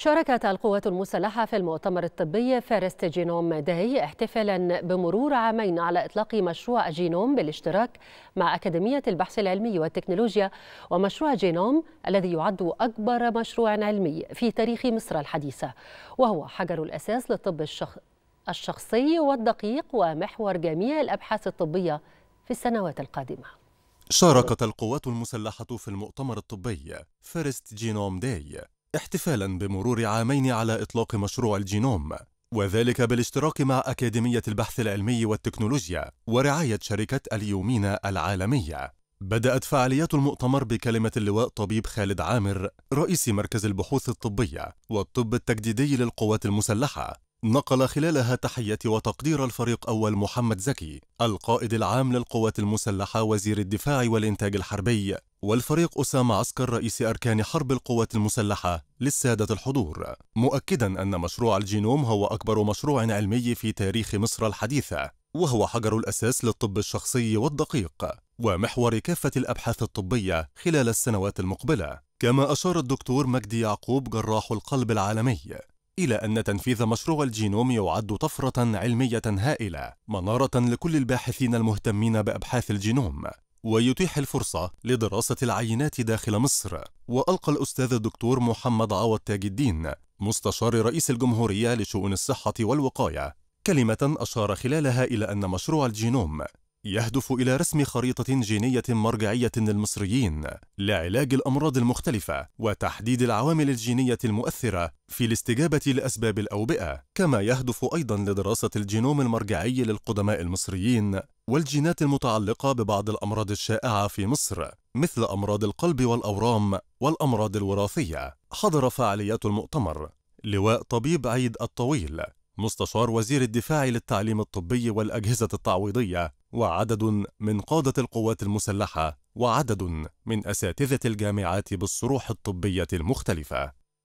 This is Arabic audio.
شاركت القوات المسلحة في المؤتمر الطبي فارست جينوم داي احتفالا بمرور عامين على إطلاق مشروع جينوم بالاشتراك مع أكاديمية البحث العلمي والتكنولوجيا ومشروع جينوم الذي يعد أكبر مشروع علمي في تاريخ مصر الحديثة وهو حجر الأساس للطب الشخصي والدقيق ومحور جميع الأبحاث الطبية في السنوات القادمة شاركت القوات المسلحة في المؤتمر الطبي فيرست جينوم داي احتفالا بمرور عامين على إطلاق مشروع الجينوم وذلك بالاشتراك مع أكاديمية البحث العلمي والتكنولوجيا ورعاية شركة اليومينا العالمية بدأت فعاليات المؤتمر بكلمة اللواء طبيب خالد عامر رئيس مركز البحوث الطبية والطب التجديدي للقوات المسلحة نقل خلالها تحية وتقدير الفريق أول محمد زكي القائد العام للقوات المسلحة وزير الدفاع والإنتاج الحربي والفريق أسامة عسكر رئيس أركان حرب القوات المسلحة للسادة الحضور مؤكدا أن مشروع الجينوم هو أكبر مشروع علمي في تاريخ مصر الحديثة وهو حجر الأساس للطب الشخصي والدقيق ومحور كافة الأبحاث الطبية خلال السنوات المقبلة كما أشار الدكتور مجدي يعقوب جراح القلب العالمي إلى أن تنفيذ مشروع الجينوم يعد طفرة علمية هائلة منارة لكل الباحثين المهتمين بأبحاث الجينوم ويتيح الفرصة لدراسة العينات داخل مصر وألقى الأستاذ الدكتور محمد عوض تاج الدين مستشار رئيس الجمهورية لشؤون الصحة والوقاية كلمة أشار خلالها إلى أن مشروع الجينوم يهدف إلى رسم خريطة جينية مرجعية للمصريين لعلاج الأمراض المختلفة وتحديد العوامل الجينية المؤثرة في الاستجابة لأسباب الأوبئة، كما يهدف أيضا لدراسة الجينوم المرجعي للقدماء المصريين والجينات المتعلقة ببعض الأمراض الشائعة في مصر مثل أمراض القلب والأورام والأمراض الوراثية. حضر فعاليات المؤتمر لواء طبيب عيد الطويل مستشار وزير الدفاع للتعليم الطبي والأجهزة التعويضية وعدد من قادة القوات المسلحة وعدد من أساتذة الجامعات بالصروح الطبية المختلفة